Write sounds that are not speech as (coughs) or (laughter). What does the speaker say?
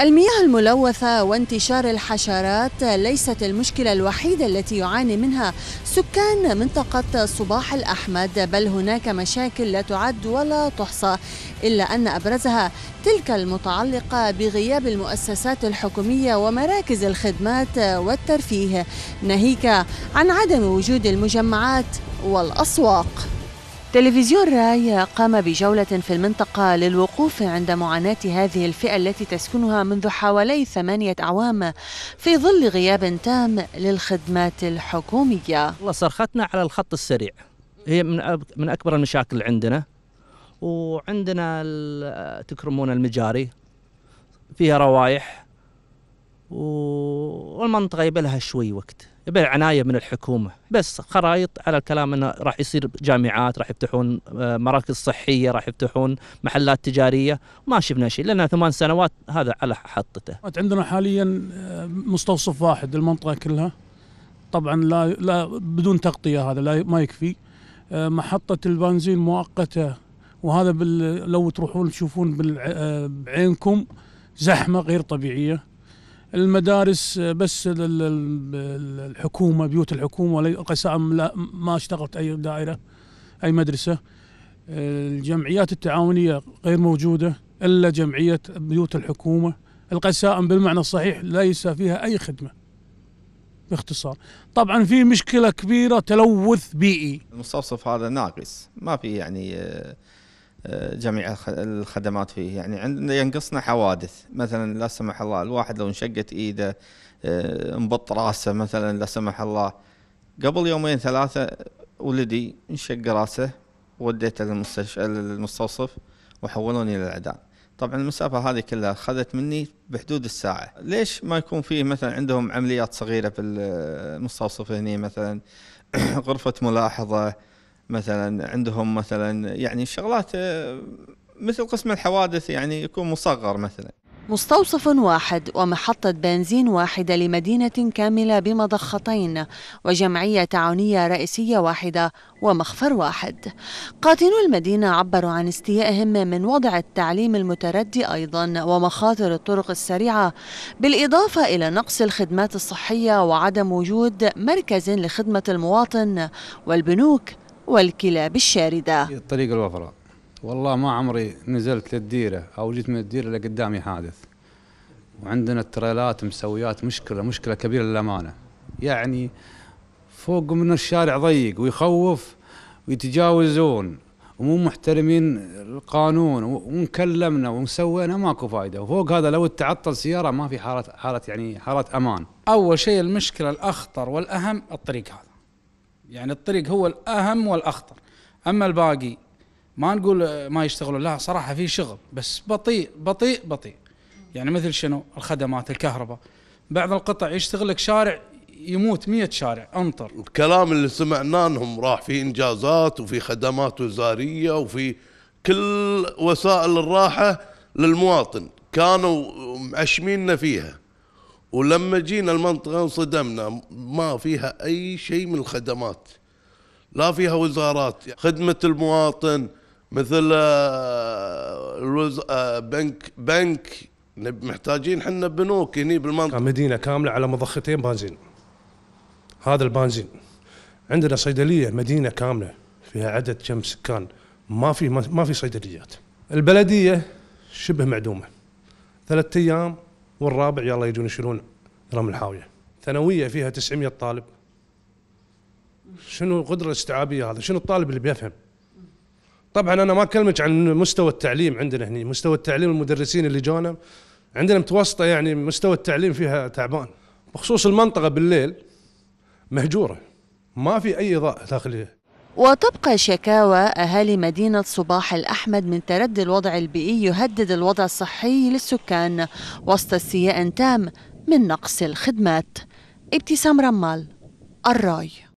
المياه الملوثة وانتشار الحشرات ليست المشكلة الوحيدة التي يعاني منها سكان منطقة صباح الأحمد بل هناك مشاكل لا تعد ولا تحصى إلا أن أبرزها تلك المتعلقة بغياب المؤسسات الحكومية ومراكز الخدمات والترفيه ناهيك عن عدم وجود المجمعات والأسواق تلفزيون راي قام بجولة في المنطقة للوقوف عند معاناة هذه الفئة التي تسكنها منذ حوالي ثمانية أعوام في ظل غياب تام للخدمات الحكومية صرختنا على الخط السريع هي من من أكبر المشاكل عندنا وعندنا تكرمون المجاري فيها روايح والمنطقة يبلها شوي وقت بالعنايه من الحكومه بس خرائط على الكلام انه راح يصير جامعات راح يفتحون آه، مراكز صحيه راح يفتحون محلات تجاريه ما شفنا شيء لان ثمان سنوات هذا على حطته عندنا حاليا آه، مستوصف واحد المنطقه كلها طبعا لا لا بدون تغطيه هذا لا ما يكفي آه، محطه البنزين مؤقته وهذا لو تروحون تشوفون بعينكم زحمه غير طبيعيه المدارس بس الحكومة بيوت الحكومة لا ما اشتغلت أي دائرة أي مدرسة الجمعيات التعاونية غير موجودة إلا جمعية بيوت الحكومة القسائم بالمعنى الصحيح ليس فيها أي خدمة باختصار طبعا في مشكلة كبيرة تلوث بيئي المستوصف هذا ناقص ما في يعني آه، جميع الخدمات فيه يعني عندنا ينقصنا حوادث مثلا لا سمح الله الواحد لو انشقت ايده آه، انبط راسه مثلا لا سمح الله قبل يومين ثلاثه ولدي انشق راسه وديته للمستشفى للمستوصف وحولوني للعدان طبعا المسافه هذه كلها اخذت مني بحدود الساعه ليش ما يكون في مثلا عندهم عمليات صغيره في المستوصف هنا مثلا (coughs) غرفه ملاحظه مثلا عندهم مثلا يعني شغلات آه، مثل قسم الحوادث يعني يكون مصغر مثلا مستوصف واحد ومحطة بنزين واحدة لمدينة كاملة بمضختين وجمعية تعاونية رئيسية واحدة ومخفر واحد. قاتلو المدينة عبروا عن استيائهم من وضع التعليم المتردي أيضا ومخاطر الطرق السريعة بالإضافة إلى نقص الخدمات الصحية وعدم وجود مركز لخدمة المواطن والبنوك والكلاب الشاردة الطريق الوفرة والله ما عمري نزلت للديرة أو جيت من الديرة لقدامي قدامي حادث وعندنا التريلات مسويات مشكلة مشكلة كبيرة للأمانة يعني فوق من الشارع ضيق ويخوف ويتجاوزون ومو محترمين القانون ونكلمنا ونسوينا ماكو فائده وفوق هذا لو تعطل سياره ما في حاله حاله يعني حاله امان. اول شيء المشكله الاخطر والاهم الطريق هذا. يعني الطريق هو الاهم والاخطر اما الباقي ما نقول آه، ما يشتغلون لا صراحه في شغل بس بطيء بطيء بطيء يعني مثل شنو الخدمات الكهرباء بعض القطع يشتغل لك شارع يموت مية شارع انطر الكلام اللي سمعناه انهم راح في انجازات وفي خدمات وزاريه وفي كل وسائل الراحه للمواطن كانوا معشميننا فيها ولما جينا المنطقة انصدمنا ما فيها أي شيء من الخدمات لا فيها وزارات خدمة المواطن مثل آه، الوز... آه، بنك بنك محتاجين حنا بنوك هني بالمنطقة مدينة كاملة على مضختين بنزين هذا البنزين عندنا صيدلية مدينة كاملة فيها عدد كم سكان ما في ما في صيدليات البلدية شبه معدومة ثلاثة أيام والرابع يلا يجون يشيلون رمل الحاويه ثانويه فيها 900 طالب شنو القدره الاستيعابيه هذا شنو الطالب اللي بيفهم طبعا انا ما اكلمك عن مستوى التعليم عندنا هنا مستوى التعليم المدرسين اللي جونا عندنا متوسطه يعني مستوى التعليم فيها تعبان بخصوص المنطقه بالليل مهجوره ما في اي اضاءه داخليه وتبقى شكاوى أهالي مدينة صباح الأحمد من تردي الوضع البيئي يهدد الوضع الصحي للسكان وسط استياء تام من نقص الخدمات ابتسام رمال الراي